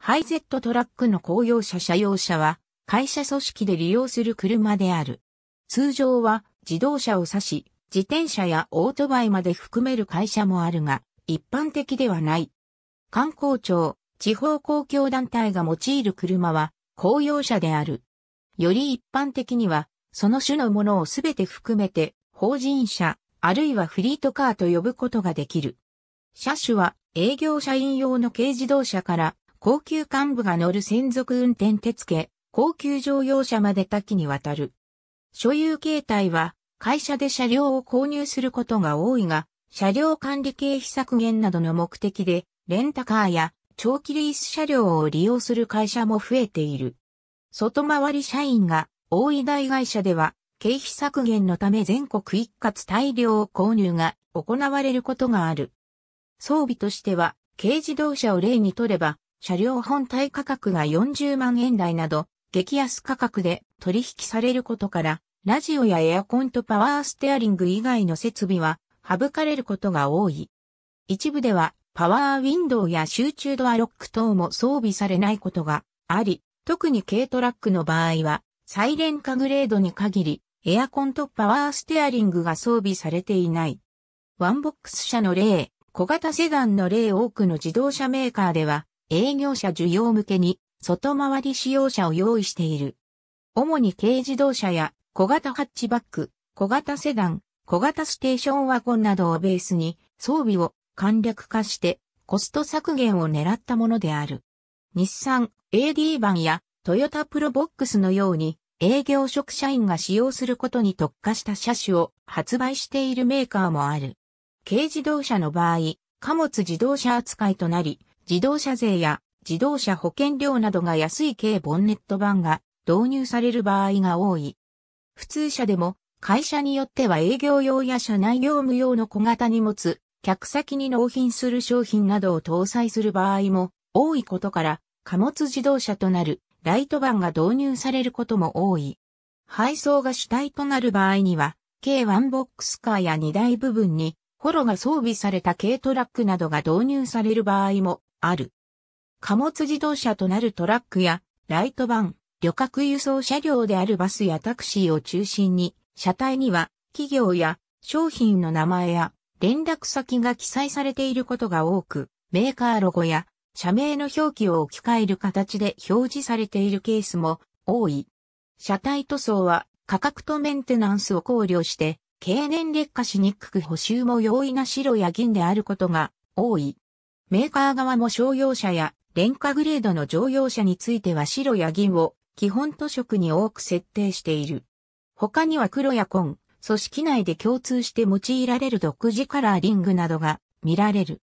ハイゼットトラックの公用車車用車は、会社組織で利用する車である。通常は、自動車を指し、自転車やオートバイまで含める会社もあるが、一般的ではない。観光庁、地方公共団体が用いる車は、公用車である。より一般的には、その種のものをすべて含めて、法人車、あるいはフリートカーと呼ぶことができる。車種は営業車員用の軽自動車から高級幹部が乗る専属運転手付け、高級乗用車まで多岐にわたる。所有形態は、会社で車両を購入することが多いが、車両管理経費削減などの目的で、レンタカーや長期リース車両を利用する会社も増えている。外回り社員が多い大会社では、経費削減のため全国一括大量購入が行われることがある。装備としては、軽自動車を例にとれば、車両本体価格が40万円台など、激安価格で取引されることから、ラジオやエアコンとパワーステアリング以外の設備は省かれることが多い。一部ではパワーウィンドウや集中ドアロック等も装備されないことがあり、特に軽トラックの場合はサイレン化グレードに限り、エアコンとパワーステアリングが装備されていない。ワンボックス車の例、小型セダンの例多くの自動車メーカーでは、営業者需要向けに外回り使用車を用意している。主に軽自動車や小型ハッチバック、小型セダン、小型ステーションワゴンなどをベースに装備を簡略化してコスト削減を狙ったものである。日産 AD 版やトヨタプロボックスのように営業職社員が使用することに特化した車種を発売しているメーカーもある。軽自動車の場合、貨物自動車扱いとなり、自動車税や自動車保険料などが安い軽ボンネット版が導入される場合が多い。普通車でも会社によっては営業用や社内業務用の小型荷物、客先に納品する商品などを搭載する場合も多いことから貨物自動車となるライト版が導入されることも多い。配送が主体となる場合には、軽ワンボックスカーや荷台部分に、ホロが装備された軽トラックなどが導入される場合もある。貨物自動車となるトラックや、ライトバン、旅客輸送車両であるバスやタクシーを中心に、車体には企業や商品の名前や連絡先が記載されていることが多く、メーカーロゴや社名の表記を置き換える形で表示されているケースも多い。車体塗装は価格とメンテナンスを考慮して、経年劣化しにくく補修も容易な白や銀であることが多い。メーカー側も商用車や廉価グレードの乗用車については白や銀を基本塗色に多く設定している。他には黒や紺、組織内で共通して用いられる独自カラーリングなどが見られる。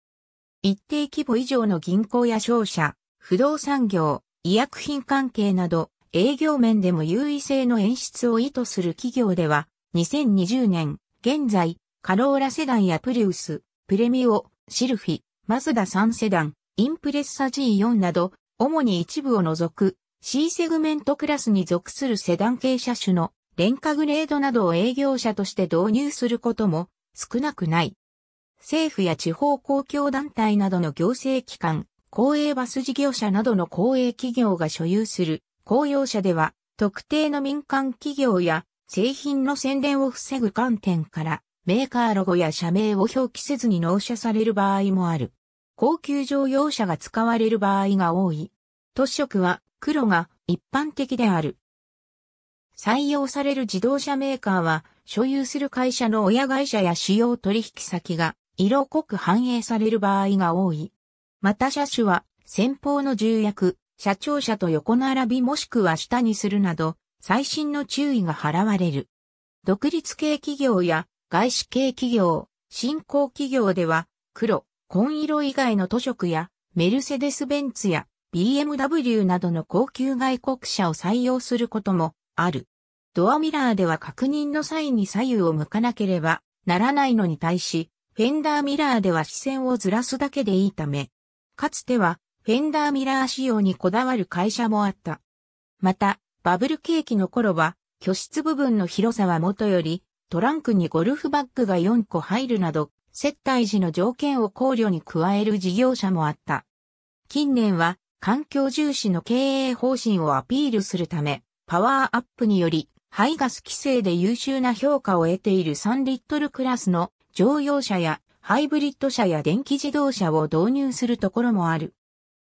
一定規模以上の銀行や商社、不動産業、医薬品関係など、営業面でも優位性の演出を意図する企業では、2020年、現在、カローラセダンやプリウス、プレミオ、シルフィ、マズダ3セダン、インプレッサ G4 など、主に一部を除く C セグメントクラスに属するセダン系車種の廉価グレードなどを営業車として導入することも少なくない。政府や地方公共団体などの行政機関、公営バス事業者などの公営企業が所有する公用車では、特定の民間企業や製品の宣伝を防ぐ観点から、メーカーロゴや社名を表記せずに納車される場合もある。高級乗用車が使われる場合が多い。都市色は黒が一般的である。採用される自動車メーカーは所有する会社の親会社や主要取引先が色濃く反映される場合が多い。また車種は先方の重役、社長車と横並びもしくは下にするなど、最新の注意が払われる。独立系企業や外資系企業、新興企業では、黒、紺色以外の図色や、メルセデス・ベンツや BMW などの高級外国車を採用することもある。ドアミラーでは確認の際に左右を向かなければならないのに対し、フェンダーミラーでは視線をずらすだけでいいため、かつてはフェンダーミラー仕様にこだわる会社もあった。また、バブル景気の頃は、居室部分の広さは元よりトランクにゴルフバッグが4個入るなど、接待時の条件を考慮に加える事業者もあった。近年は環境重視の経営方針をアピールするため、パワーアップにより、排ガス規制で優秀な評価を得ている3リットルクラスの乗用車やハイブリッド車や電気自動車を導入するところもある。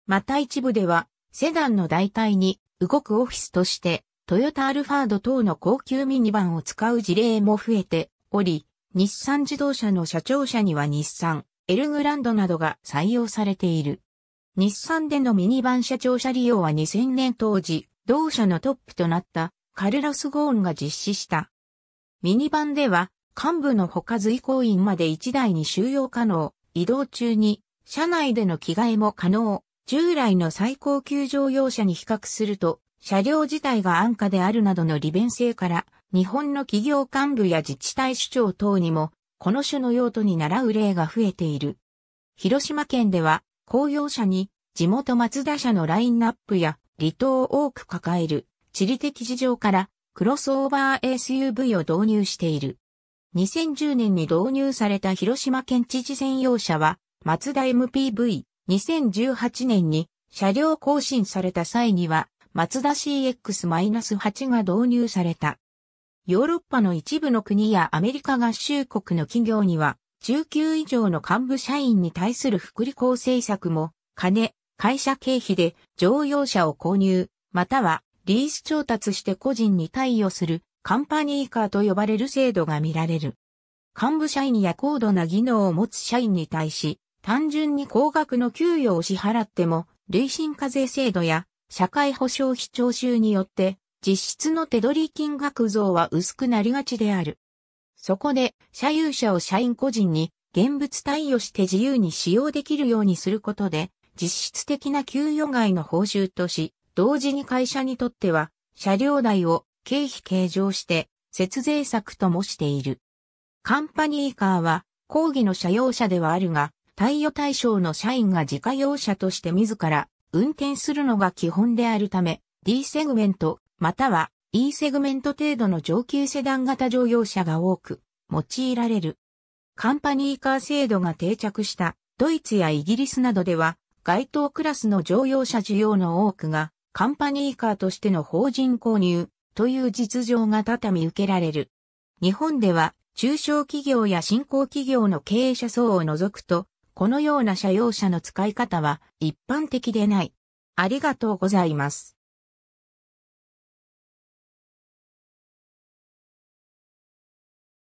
また一部では、セダンの代替に動くオフィスとしてトヨタアルファード等の高級ミニバンを使う事例も増えており、日産自動車の社長車には日産、エルグランドなどが採用されている。日産でのミニバン社長車利用は2000年当時、同社のトップとなったカルロス・ゴーンが実施した。ミニバンでは幹部の他随行員まで1台に収容可能、移動中に車内での着替えも可能、従来の最高級乗用車に比較すると車両自体が安価であるなどの利便性から、日本の企業幹部や自治体首長等にも、この種の用途に習う例が増えている。広島県では、公用車に、地元松田車のラインナップや、離島を多く抱える、地理的事情から、クロスオーバー SUV を導入している。2010年に導入された広島県知事専用車は、松田 MPV、2018年に車両更新された際には、マツダ CX-8 が導入された。ヨーロッパの一部の国やアメリカ合衆国の企業には、19以上の幹部社員に対する福利厚生策も、金、会社経費で乗用車を購入、またはリース調達して個人に対応するカンパニーカーと呼ばれる制度が見られる。幹部社員や高度な技能を持つ社員に対し、単純に高額の給与を支払っても、累進課税制度や社会保障費徴収によって、実質の手取り金額増は薄くなりがちである。そこで、社有者を社員個人に、現物貸与して自由に使用できるようにすることで、実質的な給与外の報酬とし、同時に会社にとっては、車両代を経費計上して、節税策ともしている。カンパニーカーは、抗議の社用車ではあるが、貸与対象の社員が自家用車として自ら運転するのが基本であるため、D セグメント、または E セグメント程度の上級セダン型乗用車が多く用いられる。カンパニーカー制度が定着したドイツやイギリスなどでは、該当クラスの乗用車需要の多くが、カンパニーカーとしての法人購入という実情が畳み受けられる。日本では、中小企業や新興企業の経営者層を除くと、このような社用車の使い方は一般的でない。ありがとうございます。